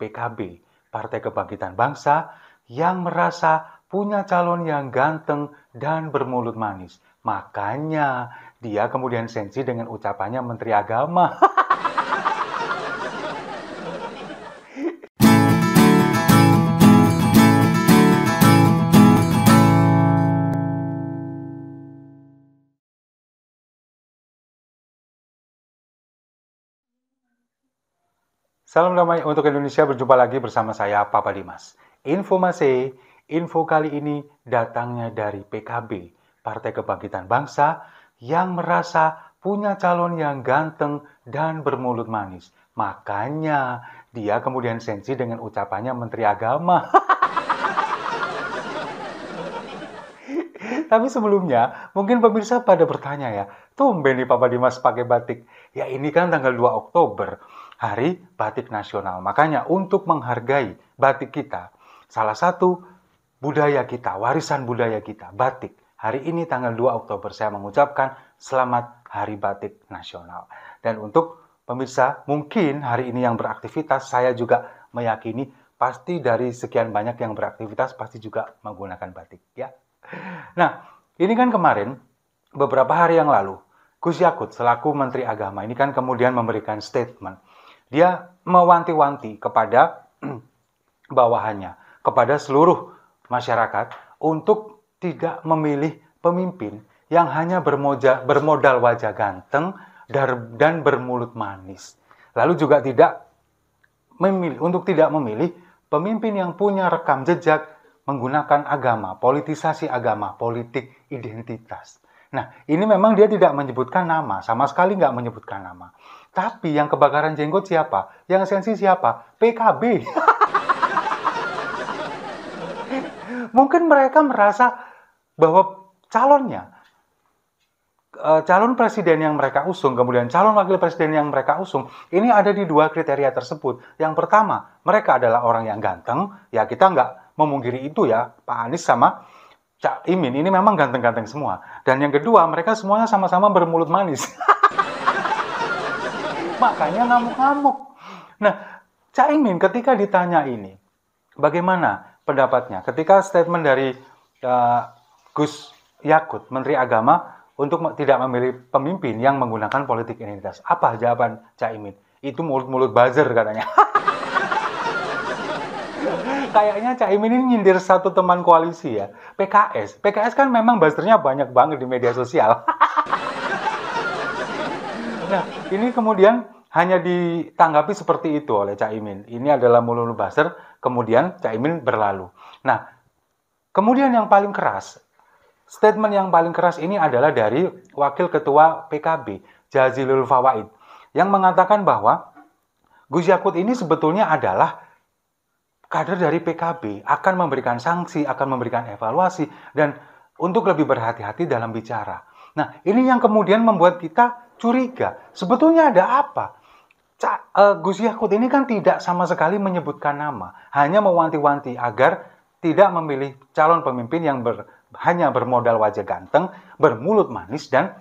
PKB, Partai Kebangkitan Bangsa, yang merasa punya calon yang ganteng dan bermulut manis. Makanya dia kemudian sensi dengan ucapannya Menteri Agama. Salam damai untuk Indonesia, berjumpa lagi bersama saya Papa Dimas. Informasi, info kali ini datangnya dari PKB, Partai Kebangkitan Bangsa yang merasa punya calon yang ganteng dan bermulut manis. Makanya dia kemudian sensi dengan ucapannya Menteri Agama. Tapi sebelumnya, mungkin pemirsa pada bertanya ya, tumben nih Papa Dimas pakai batik. Ya ini kan tanggal 2 Oktober. Hari Batik Nasional. Makanya untuk menghargai batik kita, salah satu budaya kita, warisan budaya kita, batik. Hari ini tanggal 2 Oktober saya mengucapkan selamat Hari Batik Nasional. Dan untuk pemirsa, mungkin hari ini yang beraktivitas saya juga meyakini pasti dari sekian banyak yang beraktivitas pasti juga menggunakan batik ya. Nah, ini kan kemarin beberapa hari yang lalu Gus Yakut selaku Menteri Agama ini kan kemudian memberikan statement dia mewanti-wanti kepada bawahannya, kepada seluruh masyarakat untuk tidak memilih pemimpin yang hanya bermoja, bermodal wajah ganteng dan bermulut manis. Lalu juga tidak memilih untuk tidak memilih pemimpin yang punya rekam jejak menggunakan agama, politisasi agama, politik identitas. Nah, ini memang dia tidak menyebutkan nama, sama sekali nggak menyebutkan nama. Tapi yang kebakaran jenggot siapa? Yang sensi siapa? PKB. Mungkin mereka merasa bahwa calonnya, eh, calon presiden yang mereka usung, kemudian calon wakil presiden yang mereka usung, ini ada di dua kriteria tersebut. Yang pertama, mereka adalah orang yang ganteng, ya kita nggak memungkiri itu ya, Pak Anies sama Cak Imin ini memang ganteng-ganteng semua. Dan yang kedua, mereka semuanya sama-sama bermulut manis. Makanya ngamuk-ngamuk. Nah, Cak Imin ketika ditanya ini, bagaimana pendapatnya? Ketika statement dari uh, Gus Yakut, Menteri Agama, untuk tidak memilih pemimpin yang menggunakan politik identitas. Apa jawaban Cak Imin? Itu mulut-mulut buzzer katanya. kayaknya Caimin ini nyindir satu teman koalisi ya. PKS. PKS kan memang basternya banyak banget di media sosial. nah, ini kemudian hanya ditanggapi seperti itu oleh Caimin. Ini adalah mulut-mulut baser, kemudian Caimin berlalu. Nah, kemudian yang paling keras, statement yang paling keras ini adalah dari Wakil Ketua PKB, Jazilul Fawaid, yang mengatakan bahwa Gus Yakut ini sebetulnya adalah kader dari PKB akan memberikan sanksi, akan memberikan evaluasi, dan untuk lebih berhati-hati dalam bicara. Nah, ini yang kemudian membuat kita curiga. Sebetulnya ada apa? uh, Gus Yakut ini kan tidak sama sekali menyebutkan nama, hanya mewanti-wanti agar tidak memilih calon pemimpin yang ber, hanya bermodal wajah ganteng, bermulut manis dan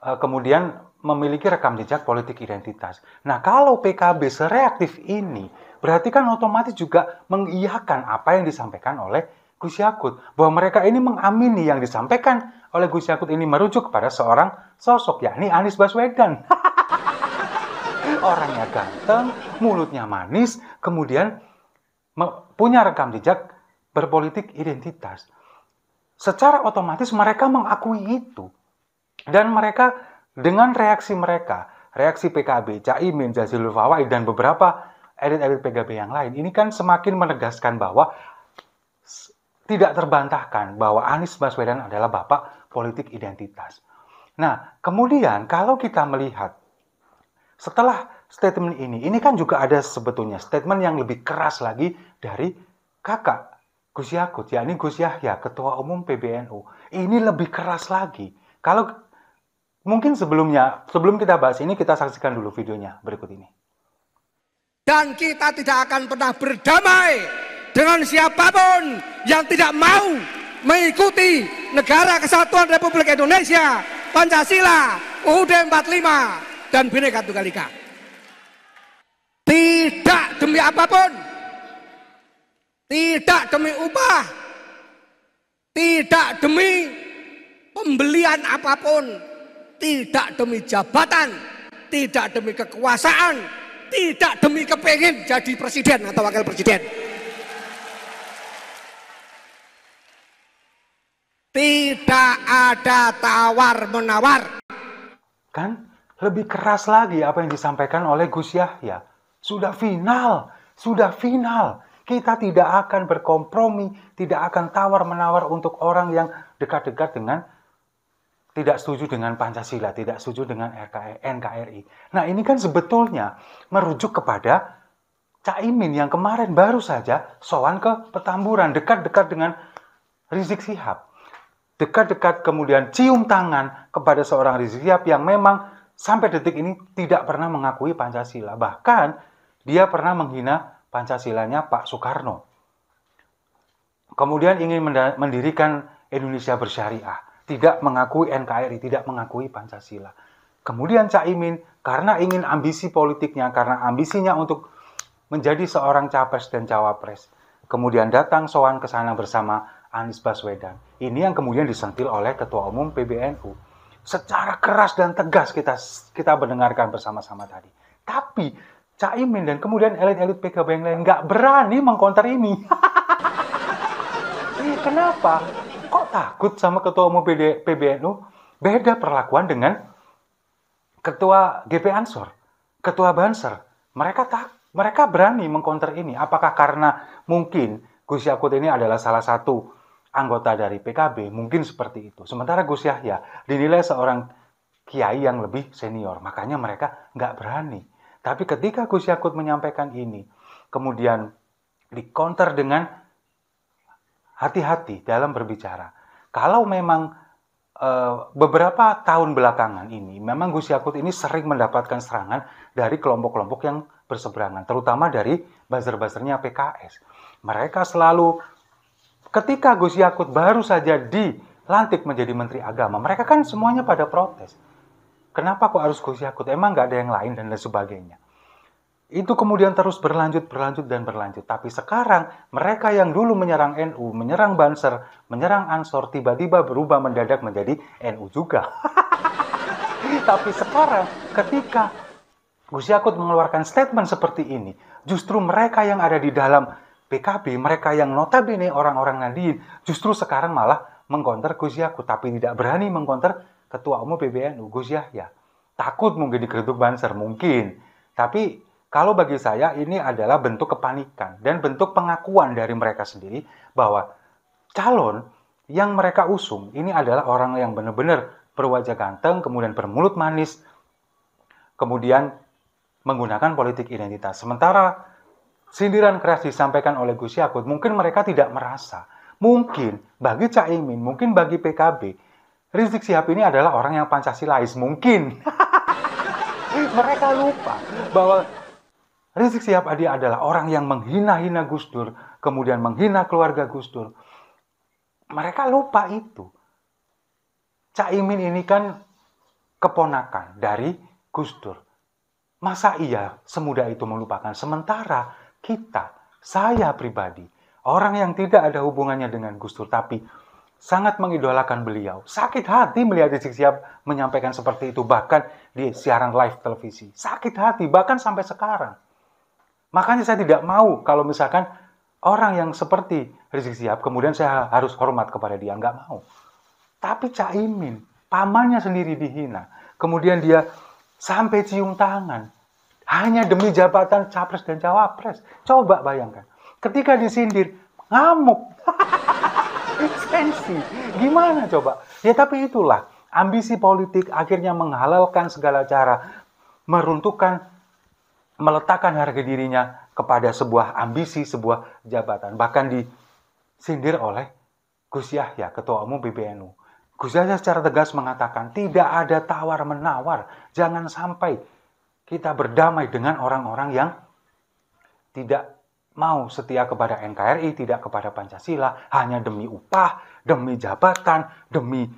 uh, kemudian memiliki rekam jejak politik identitas. Nah, kalau PKB sereaktif ini berarti kan otomatis juga mengiyakan apa yang disampaikan oleh Gus Yakut bahwa mereka ini mengamini yang disampaikan oleh Gus Yakut ini merujuk kepada seorang sosok yakni Anies Baswedan. Orangnya ganteng, mulutnya manis, kemudian punya rekam jejak berpolitik identitas. Secara otomatis mereka mengakui itu. Dan mereka dengan reaksi mereka, reaksi PKB, Caimin, Jazilul Fawai, dan beberapa elit-elit PKB yang lain, ini kan semakin menegaskan bahwa tidak terbantahkan bahwa Anies Baswedan adalah bapak politik identitas. Nah, kemudian kalau kita melihat setelah statement ini, ini kan juga ada sebetulnya statement yang lebih keras lagi dari kakak Gus Yakut, yakni Gus Yahya, Ketua Umum PBNU. Ini lebih keras lagi. Kalau mungkin sebelumnya, sebelum kita bahas ini, kita saksikan dulu videonya berikut ini. Dan kita tidak akan pernah berdamai dengan siapapun yang tidak mau mengikuti negara kesatuan Republik Indonesia, Pancasila, UUD 45, dan Bhinneka Tunggal Ika. Tidak demi apapun, tidak demi upah, tidak demi pembelian apapun, tidak demi jabatan, tidak demi kekuasaan, tidak demi kepengen jadi presiden atau wakil presiden. Tidak ada tawar menawar. Kan lebih keras lagi apa yang disampaikan oleh Gus Yahya. Sudah final, sudah final. Kita tidak akan berkompromi, tidak akan tawar menawar untuk orang yang dekat-dekat dengan tidak setuju dengan Pancasila, tidak setuju dengan e, NKRI. Nah ini kan sebetulnya merujuk kepada Caimin yang kemarin baru saja sowan ke Petamburan, dekat-dekat dengan Rizik Sihab. Dekat-dekat kemudian cium tangan kepada seorang Rizik Sihab yang memang sampai detik ini tidak pernah mengakui Pancasila. Bahkan dia pernah menghina Pancasilanya Pak Soekarno. Kemudian ingin mendirikan Indonesia bersyariah tidak mengakui NKRI, tidak mengakui Pancasila. Kemudian Caimin karena ingin ambisi politiknya, karena ambisinya untuk menjadi seorang capres dan cawapres. Kemudian datang Soan ke sana bersama Anies Baswedan. Ini yang kemudian disentil oleh Ketua Umum PBNU. Secara keras dan tegas kita kita mendengarkan bersama-sama tadi. Tapi Caimin dan kemudian elit-elit PKB yang lain nggak berani mengkonter ini. Kenapa? takut sama ketua umum PD, PBNU? Beda perlakuan dengan ketua GP Ansor, ketua Banser. Mereka tak mereka berani mengkonter ini. Apakah karena mungkin Gus Yakut ini adalah salah satu anggota dari PKB? Mungkin seperti itu. Sementara Gus Yahya dinilai seorang kiai yang lebih senior. Makanya mereka nggak berani. Tapi ketika Gus Yakut menyampaikan ini, kemudian dikonter dengan hati-hati dalam berbicara kalau memang uh, beberapa tahun belakangan ini memang Gus Yakut ini sering mendapatkan serangan dari kelompok-kelompok yang berseberangan, terutama dari buzzer-buzzernya PKS. Mereka selalu ketika Gus Yakut baru saja dilantik menjadi Menteri Agama, mereka kan semuanya pada protes. Kenapa kok harus Gus Yakut? Emang nggak ada yang lain dan lain sebagainya itu kemudian terus berlanjut, berlanjut, dan berlanjut. Tapi sekarang mereka yang dulu menyerang NU, menyerang Banser, menyerang Ansor, tiba-tiba berubah mendadak menjadi NU juga. Tapi sekarang ketika Gus Yakut mengeluarkan statement seperti ini, justru mereka yang ada di dalam PKB, mereka yang notabene orang-orang Nadiin, justru sekarang malah mengkonter Gus Yakut, tapi tidak berani mengkonter Ketua Umum PBNU Gus Yahya. Takut mungkin dikritik Banser, mungkin. Tapi kalau bagi saya ini adalah bentuk kepanikan dan bentuk pengakuan dari mereka sendiri bahwa calon yang mereka usung ini adalah orang yang benar-benar berwajah ganteng, kemudian bermulut manis, kemudian menggunakan politik identitas. Sementara sindiran keras disampaikan oleh Gus Yakut, mungkin mereka tidak merasa. Mungkin bagi caimin, mungkin bagi PKB, Rizik Sihab ini adalah orang yang Pancasilais. Mungkin mereka lupa bahwa Rizik Sihab Adi adalah orang yang menghina-hina Gus Dur, kemudian menghina keluarga Gus Dur. Mereka lupa itu. Caimin ini kan keponakan dari Gus Dur. Masa iya semudah itu melupakan? Sementara kita, saya pribadi, orang yang tidak ada hubungannya dengan Gus Dur, tapi sangat mengidolakan beliau. Sakit hati melihat Rizik Sihab menyampaikan seperti itu, bahkan di siaran live televisi. Sakit hati, bahkan sampai sekarang. Makanya saya tidak mau kalau misalkan orang yang seperti Rizik Sihab, kemudian saya harus hormat kepada dia. Nggak mau. Tapi Cak Imin, pamannya sendiri dihina. Kemudian dia sampai cium tangan. Hanya demi jabatan capres dan cawapres. Coba bayangkan. Ketika disindir, ngamuk. Sensi. Gimana coba? Ya tapi itulah. Ambisi politik akhirnya menghalalkan segala cara. Meruntuhkan meletakkan harga dirinya kepada sebuah ambisi, sebuah jabatan. Bahkan disindir oleh Gus Yahya, Ketua Umum PBNU. Gus Yahya secara tegas mengatakan, tidak ada tawar-menawar. Jangan sampai kita berdamai dengan orang-orang yang tidak mau setia kepada NKRI, tidak kepada Pancasila, hanya demi upah, demi jabatan, demi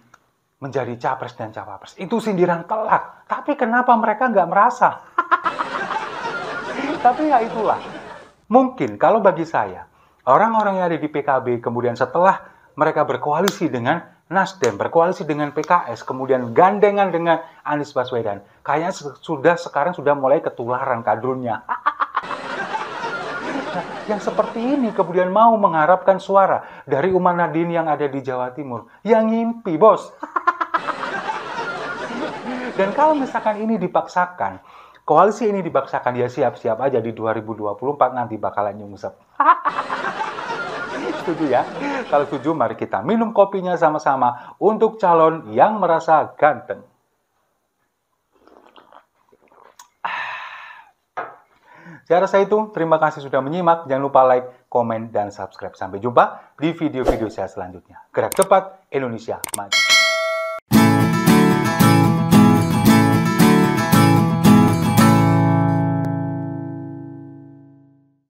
menjadi capres dan cawapres. Itu sindiran telak. Tapi kenapa mereka nggak merasa? Tapi ya itulah. Mungkin kalau bagi saya, orang-orang yang ada di PKB kemudian setelah mereka berkoalisi dengan Nasdem, berkoalisi dengan PKS, kemudian gandengan dengan Anies Baswedan, kayaknya sudah sekarang sudah mulai ketularan kadrunnya. Nah, yang seperti ini kemudian mau mengharapkan suara dari Umar Nadine yang ada di Jawa Timur. Yang ngimpi, bos. Dan kalau misalkan ini dipaksakan, koalisi ini dibaksakan ya siap-siap aja di 2024 nanti bakalan nyungsep. setuju ya? Kalau setuju mari kita minum kopinya sama-sama untuk calon yang merasa ganteng. Saya rasa itu, terima kasih sudah menyimak. Jangan lupa like, komen, dan subscribe. Sampai jumpa di video-video saya selanjutnya. Gerak cepat, Indonesia maju.